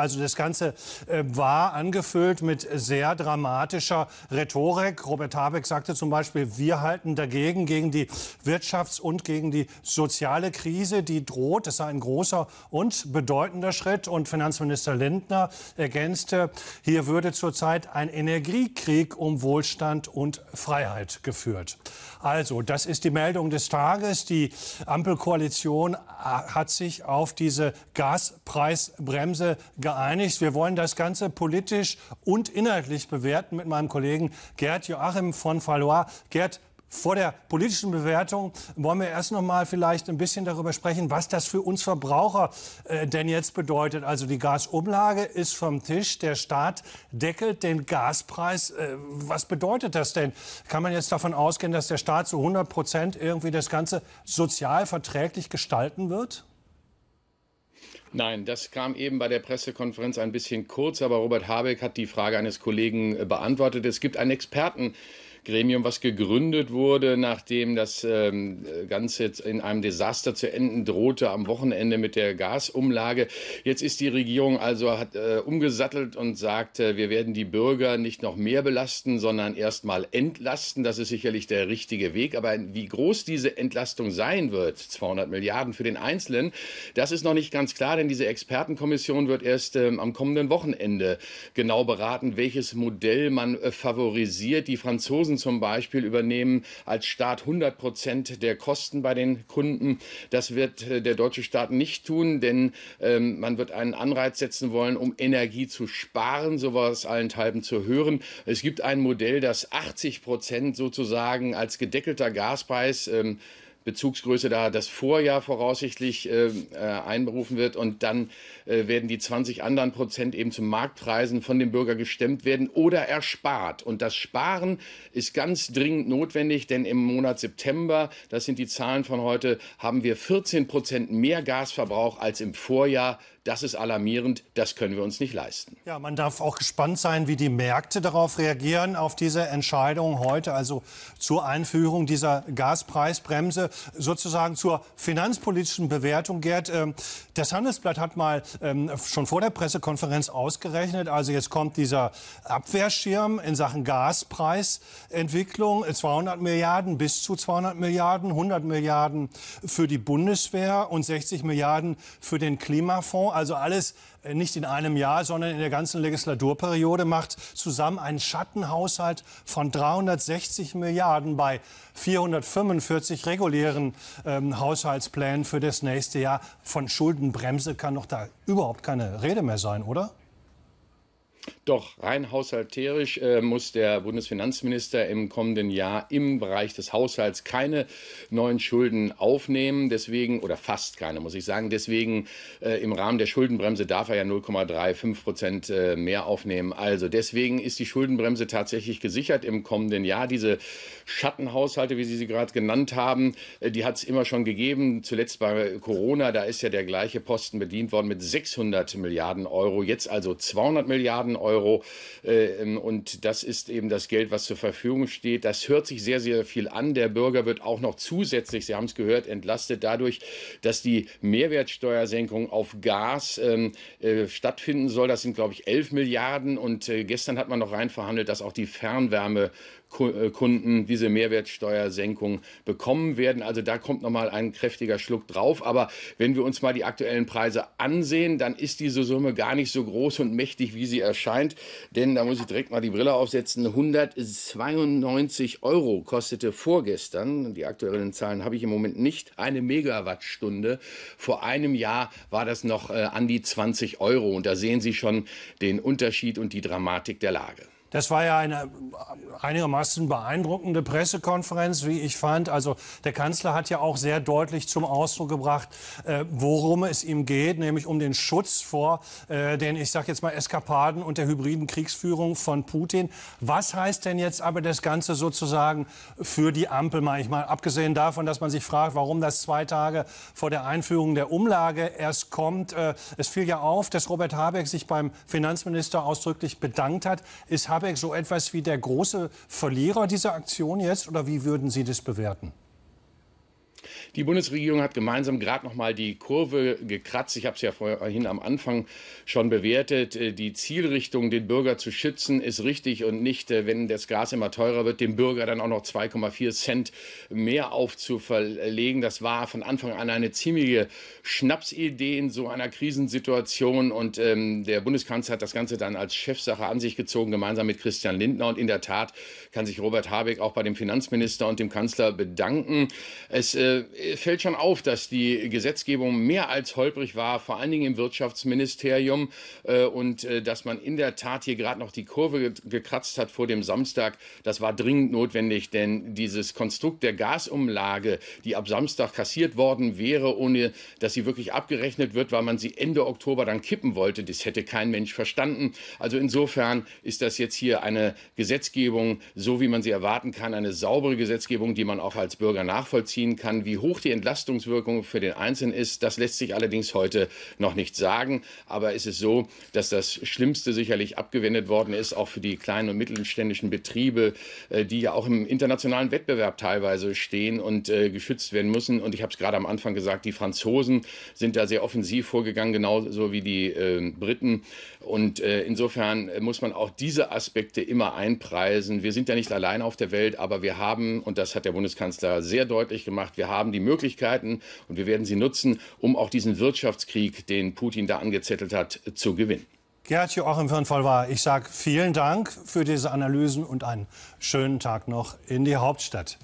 Also das Ganze äh, war angefüllt mit sehr dramatischer Rhetorik. Robert Habeck sagte zum Beispiel, wir halten dagegen gegen die Wirtschafts- und gegen die soziale Krise, die droht. Das sei ein großer und bedeutender Schritt. Und Finanzminister Lindner ergänzte, hier würde zurzeit ein Energiekrieg um Wohlstand und Freiheit geführt. Also, das ist die Meldung des Tages. Die Ampelkoalition äh, hat sich auf diese Gaspreisbremse geeinigt geeinigt. Wir wollen das Ganze politisch und inhaltlich bewerten mit meinem Kollegen Gerd Joachim von Fallois. Gerd, vor der politischen Bewertung wollen wir erst noch mal vielleicht ein bisschen darüber sprechen, was das für uns Verbraucher äh, denn jetzt bedeutet. Also die Gasumlage ist vom Tisch, der Staat deckelt den Gaspreis. Äh, was bedeutet das denn? Kann man jetzt davon ausgehen, dass der Staat zu 100 Prozent irgendwie das Ganze sozial verträglich gestalten wird? Nein, das kam eben bei der Pressekonferenz ein bisschen kurz, aber Robert Habeck hat die Frage eines Kollegen äh, beantwortet. Es gibt einen Experten, Gremium, was gegründet wurde, nachdem das ähm, Ganze jetzt in einem Desaster zu enden drohte am Wochenende mit der Gasumlage. Jetzt ist die Regierung also hat, äh, umgesattelt und sagt, äh, wir werden die Bürger nicht noch mehr belasten, sondern erstmal entlasten. Das ist sicherlich der richtige Weg. Aber wie groß diese Entlastung sein wird, 200 Milliarden für den Einzelnen, das ist noch nicht ganz klar, denn diese Expertenkommission wird erst ähm, am kommenden Wochenende genau beraten, welches Modell man äh, favorisiert. Die Franzosen Franzosen zum Beispiel übernehmen als Staat 100 Prozent der Kosten bei den Kunden. Das wird äh, der deutsche Staat nicht tun, denn ähm, man wird einen Anreiz setzen wollen, um Energie zu sparen, sowas allenthalben zu hören. Es gibt ein Modell, das 80 Prozent sozusagen als gedeckelter Gaspreis ähm, Bezugsgröße da das Vorjahr voraussichtlich ähm, äh, einberufen wird und dann äh, werden die 20 anderen Prozent eben zu Marktpreisen von dem Bürger gestemmt werden oder erspart. Und das Sparen ist ganz dringend notwendig, denn im Monat September, das sind die Zahlen von heute, haben wir 14 Prozent mehr Gasverbrauch als im Vorjahr das ist alarmierend, das können wir uns nicht leisten. Ja, man darf auch gespannt sein, wie die Märkte darauf reagieren, auf diese Entscheidung heute, also zur Einführung dieser Gaspreisbremse, sozusagen zur finanzpolitischen Bewertung. Gerd, ähm, das Handelsblatt hat mal ähm, schon vor der Pressekonferenz ausgerechnet, also jetzt kommt dieser Abwehrschirm in Sachen Gaspreisentwicklung, 200 äh, Milliarden bis zu 200 Milliarden, 100 Milliarden für die Bundeswehr und 60 Milliarden für den Klimafonds also alles äh, nicht in einem Jahr, sondern in der ganzen Legislaturperiode macht zusammen einen Schattenhaushalt von 360 Milliarden bei 445 regulären ähm, Haushaltsplänen für das nächste Jahr. Von Schuldenbremse kann doch da überhaupt keine Rede mehr sein, oder? Doch rein haushalterisch äh, muss der Bundesfinanzminister im kommenden Jahr im Bereich des Haushalts keine neuen Schulden aufnehmen. Deswegen, oder fast keine, muss ich sagen. Deswegen äh, im Rahmen der Schuldenbremse darf er ja 0,35 Prozent äh, mehr aufnehmen. Also deswegen ist die Schuldenbremse tatsächlich gesichert im kommenden Jahr. Diese Schattenhaushalte, wie Sie sie gerade genannt haben, äh, die hat es immer schon gegeben. Zuletzt bei Corona, da ist ja der gleiche Posten bedient worden mit 600 Milliarden Euro. Jetzt also 200 Milliarden Euro. Euro. Ähm, und das ist eben das Geld, was zur Verfügung steht. Das hört sich sehr, sehr viel an. Der Bürger wird auch noch zusätzlich, Sie haben es gehört, entlastet dadurch, dass die Mehrwertsteuersenkung auf Gas ähm, äh, stattfinden soll. Das sind, glaube ich, 11 Milliarden. Und äh, gestern hat man noch rein verhandelt, dass auch die Fernwärme Kunden diese Mehrwertsteuersenkung bekommen werden. Also da kommt nochmal ein kräftiger Schluck drauf. Aber wenn wir uns mal die aktuellen Preise ansehen, dann ist diese Summe gar nicht so groß und mächtig, wie sie erscheint. Prozent, denn da muss ich direkt mal die Brille aufsetzen. 192 Euro kostete vorgestern, die aktuellen Zahlen habe ich im Moment nicht, eine Megawattstunde. Vor einem Jahr war das noch äh, an die 20 Euro und da sehen Sie schon den Unterschied und die Dramatik der Lage. Das war ja eine einigermaßen beeindruckende Pressekonferenz, wie ich fand. Also der Kanzler hat ja auch sehr deutlich zum Ausdruck gebracht, äh, worum es ihm geht, nämlich um den Schutz vor äh, den, ich sage jetzt mal, Eskapaden und der hybriden Kriegsführung von Putin. Was heißt denn jetzt aber das Ganze sozusagen für die Ampel? Mal, ich mal abgesehen davon, dass man sich fragt, warum das zwei Tage vor der Einführung der Umlage erst kommt. Äh, es fiel ja auf, dass Robert Habeck sich beim Finanzminister ausdrücklich bedankt hat. Ist Habeck so etwas wie der große Verlierer dieser Aktion jetzt oder wie würden Sie das bewerten? Die Bundesregierung hat gemeinsam gerade noch mal die Kurve gekratzt. Ich habe es ja vorhin am Anfang schon bewertet. Äh, die Zielrichtung, den Bürger zu schützen, ist richtig und nicht, äh, wenn das Gas immer teurer wird, dem Bürger dann auch noch 2,4 Cent mehr aufzuverlegen. Das war von Anfang an eine ziemliche Schnapsidee in so einer Krisensituation. Und ähm, der Bundeskanzler hat das Ganze dann als Chefsache an sich gezogen, gemeinsam mit Christian Lindner. Und in der Tat kann sich Robert Habeck auch bei dem Finanzminister und dem Kanzler bedanken. Es äh, äh, fällt schon auf, dass die Gesetzgebung mehr als holprig war, vor allen Dingen im Wirtschaftsministerium äh, und äh, dass man in der Tat hier gerade noch die Kurve gekratzt hat vor dem Samstag. Das war dringend notwendig, denn dieses Konstrukt der Gasumlage, die ab Samstag kassiert worden wäre, ohne dass sie wirklich abgerechnet wird, weil man sie Ende Oktober dann kippen wollte, das hätte kein Mensch verstanden. Also insofern ist das jetzt hier eine Gesetzgebung, so wie man sie erwarten kann, eine saubere Gesetzgebung, die man auch als Bürger nachvollziehen kann, wie wie hoch die Entlastungswirkung für den Einzelnen ist, das lässt sich allerdings heute noch nicht sagen. Aber es ist so, dass das Schlimmste sicherlich abgewendet worden ist, auch für die kleinen und mittelständischen Betriebe, äh, die ja auch im internationalen Wettbewerb teilweise stehen und äh, geschützt werden müssen. Und ich habe es gerade am Anfang gesagt, die Franzosen sind da sehr offensiv vorgegangen, genauso wie die äh, Briten. Und insofern muss man auch diese Aspekte immer einpreisen. Wir sind ja nicht allein auf der Welt, aber wir haben, und das hat der Bundeskanzler sehr deutlich gemacht, wir haben haben die Möglichkeiten und wir werden sie nutzen, um auch diesen Wirtschaftskrieg, den Putin da angezettelt hat, zu gewinnen. Gerhard Joachim Hirnvollwahr, ich sage vielen Dank für diese Analysen und einen schönen Tag noch in die Hauptstadt.